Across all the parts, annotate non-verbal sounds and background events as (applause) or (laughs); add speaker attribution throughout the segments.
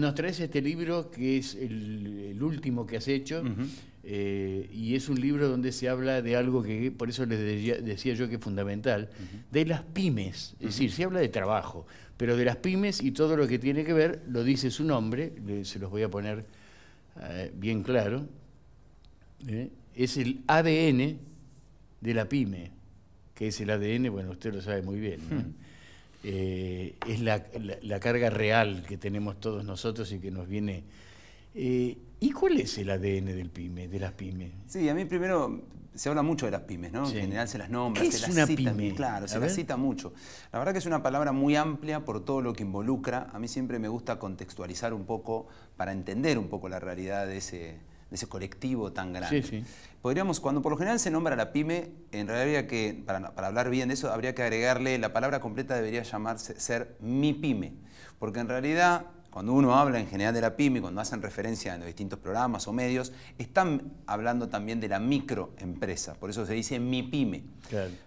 Speaker 1: nos traes este libro que es el, último que has hecho. Eh, y es un libro donde se habla de algo que, por eso les decía, yo que es fundamental, de las pymes. Es decir, se habla de trabajo, pero de las pymes y todo lo que tiene que ver, lo dice su nombre, se los voy a poner eh, bien claro. Eh, es el ADN de la pyme, que es el ADN, bueno, usted lo sabe muy bien. Hmm. Eh, es la, carga real que tenemos todos nosotros y que nos viene. Eh, ¿Y cuál es el ADN del pyme, de las pymes?
Speaker 2: Sí, a mí primero se habla mucho de las pymes, ¿no? En general se las nombra, cita, claro, se las cita mucho. La verdad que es una palabra muy amplia por todo lo que involucra. A mí siempre me gusta contextualizar un poco para entender un poco la realidad de ese, de ese colectivo tan grande. Podríamos, cuando por lo general se nombra la pyme, en realidad habría que, para, para, hablar bien de eso, habría que agregarle, la palabra completa debería llamarse ser mi pyme, porque en realidad cuando uno habla en general de la pyme, cuando hacen referencia en los distintos programas o medios, están hablando también de la microempresa, por eso se dice mi pyme.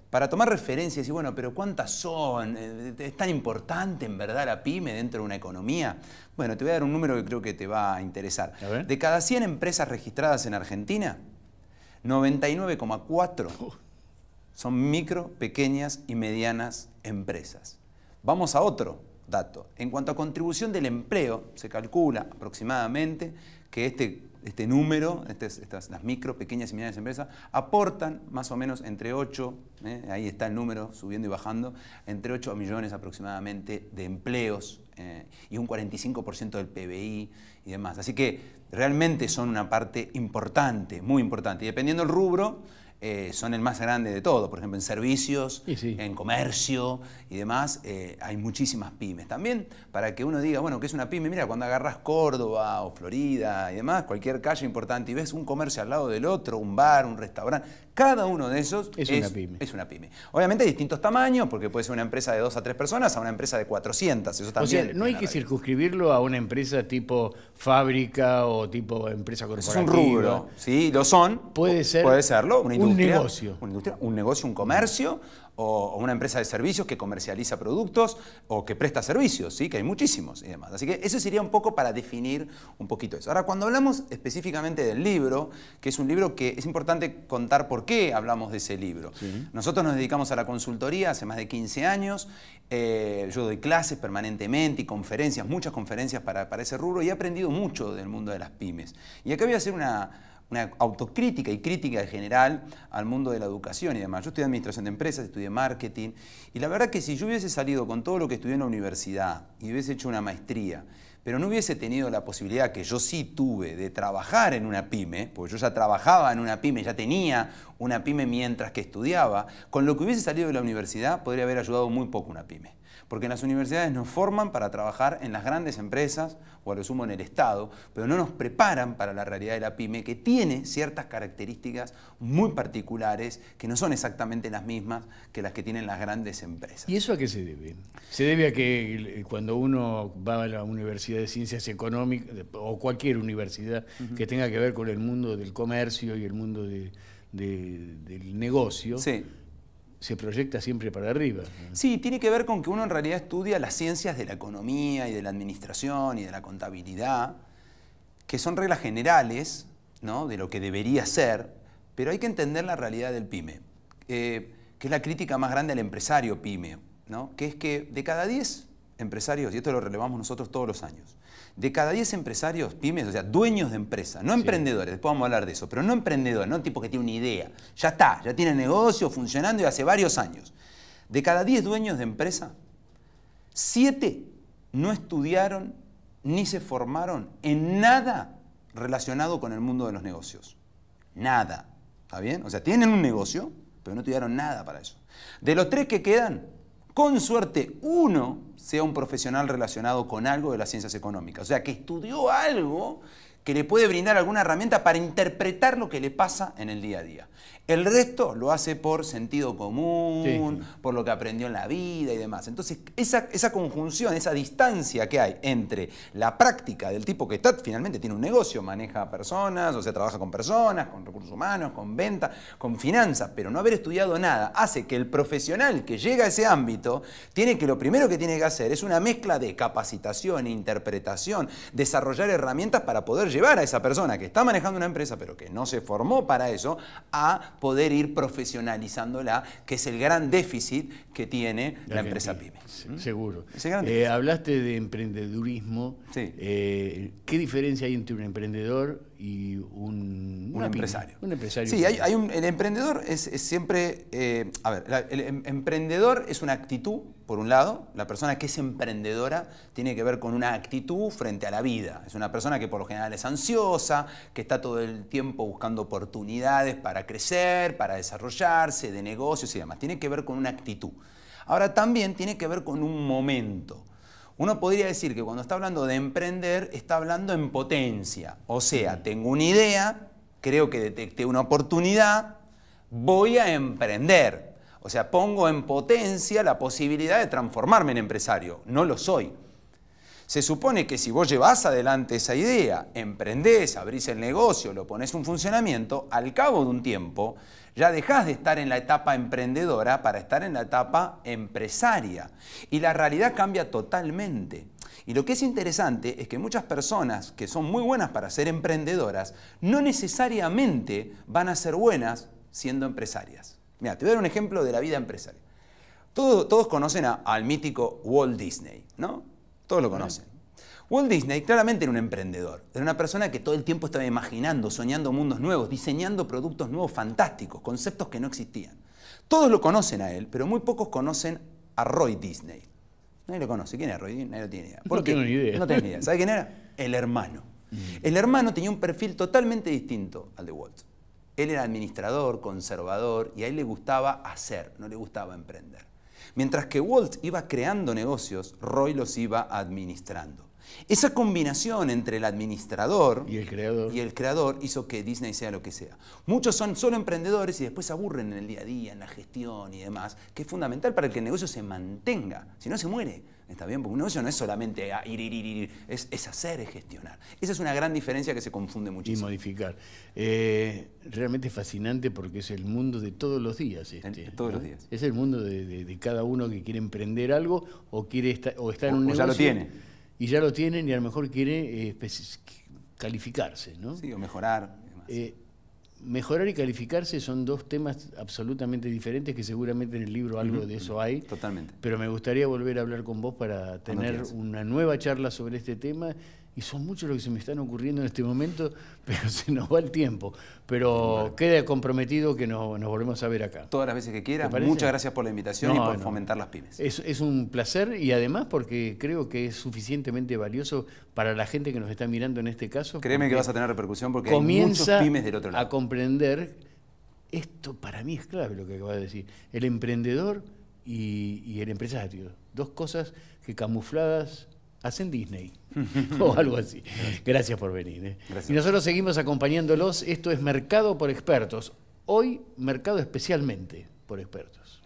Speaker 2: Para tomar referencia y decir, bueno, pero ¿cuántas son? Eh, eh, ¿Es tan importante en verdad la pyme dentro de una economía? Bueno, te voy a dar un número que creo que te va a interesar. de cada 100 empresas registradas en Argentina, 99,4 (laughs) son micro, pequeñas y medianas empresas. Vamos a otro, en cuanto a contribución del empleo, se calcula aproximadamente que este, este número, este estas, las micro, pequeñas y medianas empresas, aportan más o menos entre 8, eh, ahí está el número subiendo y bajando, entre 8 millones aproximadamente de empleos eh, y un 45% del PBI y demás. Así que realmente son una parte importante, muy importante. Y dependiendo del rubro, eh, son el más grande de todo. Por ejemplo, en servicios, en comercio y demás, eh, hay muchísimas pymes. También para que uno diga, bueno, ¿qué es una pyme? Mira, cuando agarras Córdoba o Florida y demás, cualquier calle importante y ves un comercio al lado del otro, un bar, un restaurante, cada uno de esos es, una, pyme. Obviamente hay distintos tamaños, porque puede ser una empresa de dos a tres personas a una empresa de 400. Eso también
Speaker 1: no hay que circunscribirlo a una empresa tipo fábrica o tipo empresa corporativa. Es un rubro,
Speaker 2: sí, lo son. Puede ser. Puede serlo, una un negocio. un negocio, un comercio o, una empresa de servicios que comercializa productos o que presta servicios, ¿sí? que hay muchísimos y demás. Así que eso sería un poco para definir un poquito eso. Ahora, cuando hablamos específicamente del libro, que es un libro que es importante contar por qué hablamos de ese libro. Nosotros nos dedicamos a la consultoría hace más de 15 años. Eh, yo doy clases permanentemente y conferencias, muchas conferencias para, para ese rubro y he aprendido mucho del mundo de las pymes. Y acá voy a hacer una una autocrítica y crítica en general al mundo de la educación y demás. Yo estudié administración de empresas, estudié marketing, y la verdad que si yo hubiese salido con todo lo que estudié en la universidad y hubiese hecho una maestría, pero no hubiese tenido la posibilidad que yo sí tuve de trabajar en una pyme, porque yo ya trabajaba en una pyme, ya tenía una pyme mientras que estudiaba, con lo que hubiese salido de la universidad podría haber ayudado muy poco una pyme. Porque las universidades nos forman para trabajar en las grandes empresas o a lo sumo en el Estado, pero no nos preparan para la realidad de la pyme que tiene ciertas características muy particulares que no son exactamente las mismas que las que tienen las grandes empresas.
Speaker 1: ¿Y eso a qué se debe? Se debe a que eh, cuando uno va a la Universidad de Ciencias Económicas o cualquier universidad que tenga que ver con el mundo del comercio y el mundo del negocio, se proyecta siempre para arriba. Sí, tiene que
Speaker 2: ver con que uno en realidad estudia las ciencias de la economía y de la administración y de la contabilidad, que son reglas generales ¿no? de lo que debería ser, pero hay que entender la realidad del pyme, eh, que es la crítica más grande al empresario pyme, ¿no? que es que de cada 10 empresarios, y esto lo relevamos nosotros todos los años, de cada 10 empresarios, pymes, o sea, dueños de empresa no emprendedores, después vamos a hablar de eso, pero no emprendedores, no tipo que tiene una idea, ya está, ya tiene negocio funcionando y hace varios años. De cada 10 dueños de empresa, 7 no estudiaron ni se formaron en nada relacionado con el mundo de los negocios. Nada. ¿Está bien? O sea, tienen un negocio, pero no estudiaron nada para eso. De los tres que quedan, con suerte uno sea un profesional relacionado con algo de las ciencias económicas, o sea, que estudió algo que le puede brindar alguna herramienta para interpretar lo que le pasa en el día a día. El resto lo hace por sentido común, por lo que aprendió en la vida y demás. Entonces, esa, conjunción, esa distancia que hay entre la práctica del tipo que está, finalmente tiene un negocio, maneja personas, o sea, trabaja con personas, con recursos humanos, con ventas, con finanzas, pero no haber estudiado nada, hace que el profesional que llega a ese ámbito, tiene que lo primero que tiene que hacer es una mezcla de capacitación, e interpretación, desarrollar herramientas para poder llevar a esa persona que está manejando una empresa, pero que no se formó para eso, a poder ir profesionalizándola, que es el gran déficit que tiene la, empresa PyME.
Speaker 1: ¿Mm? Seguro. Eh, hablaste de emprendedurismo. Eh, ¿Qué diferencia hay entre un emprendedor y un, empresario? Sí, hay,
Speaker 2: un, el emprendedor es, siempre, eh, a ver, el em, emprendedor es una actitud por un lado, la persona que es emprendedora tiene que ver con una actitud frente a la vida. Es una persona que por lo general es ansiosa, que está todo el tiempo buscando oportunidades para crecer, para desarrollarse, de negocios y demás. Tiene que ver con una actitud. Ahora también tiene que ver con un momento. Uno podría decir que cuando está hablando de emprender, está hablando en potencia. O sea, tengo una idea, creo que detecté una oportunidad, voy a emprender. O sea, pongo en potencia la posibilidad de transformarme en empresario. No lo soy. Se supone que si vos llevas adelante esa idea, emprendés, abrís el negocio, lo pones en funcionamiento, al cabo de un tiempo ya dejás de estar en la etapa emprendedora para estar en la etapa empresaria. Y la realidad cambia totalmente. Y lo que es interesante es que muchas personas que son muy buenas para ser emprendedoras no necesariamente van a ser buenas siendo empresarias. Mira, te voy a dar un ejemplo de la vida empresaria. Todos, conocen al mítico Walt Disney, ¿no? Todos lo conocen. Walt Disney claramente era un emprendedor, era una persona que todo el tiempo estaba imaginando, soñando mundos nuevos, diseñando productos nuevos fantásticos, conceptos que no existían. Todos lo conocen a él, pero muy pocos conocen a Roy Disney. Nadie lo conoce. ¿Quién era Roy Disney? Nadie lo tiene idea. ¿Por no qué? ni idea. No tiene idea. ¿Sabe quién era? El hermano. Mm. El hermano tenía un perfil totalmente distinto al de Walt. Él era administrador, conservador y a él le gustaba hacer, no le gustaba emprender. Mientras que Walt iba creando negocios, Roy los iba administrando. Esa combinación entre el administrador y el, creador. hizo que Disney sea lo que sea. Muchos son solo emprendedores y después se aburren en el día a día, en la gestión y demás, que es fundamental para que el negocio se mantenga, si no se muere. Está bien, porque un negocio no es solamente ah, ir, ir, ir, ir, es, es hacer, es gestionar. Esa
Speaker 1: es una gran diferencia que se confunde muchísimo. Y modificar. Eh, realmente realmente fascinante porque es el mundo de todos los días. Este, todos los días. Es el mundo de, cada uno que quiere emprender algo o, quiere estar, está en un negocio. ya lo tiene y ya lo tienen y a lo mejor quiere eh, calificarse, ¿no? Sí, o mejorar. Eh, mejorar y calificarse son dos temas absolutamente diferentes que seguramente en el libro algo de eso hay. Totalmente. Pero me gustaría volver a hablar con vos para tener una nueva charla sobre este tema y son muchos los que se me están ocurriendo en este momento, (laughs) pero se nos va el tiempo. Pero queda comprometido que nos volvemos a ver acá. Todas
Speaker 2: las veces que quieras. Muchas gracias por la invitación y por fomentar las pymes.
Speaker 1: Es, un placer y además porque creo que es suficientemente valioso para la gente que nos está mirando en este caso. Créeme que vas a tener repercusión porque comienza hay muchos pymes del otro lado. a comprender, esto para mí es clave lo que acabas de decir, el emprendedor y el empresario. Dos cosas que camufladas hacen Disney (laughs) (laughs) o algo así. Gracias por venir. Eh. Y nosotros seguimos acompañándolos. Esto es Mercado por Expertos. Hoy, Mercado especialmente por Expertos.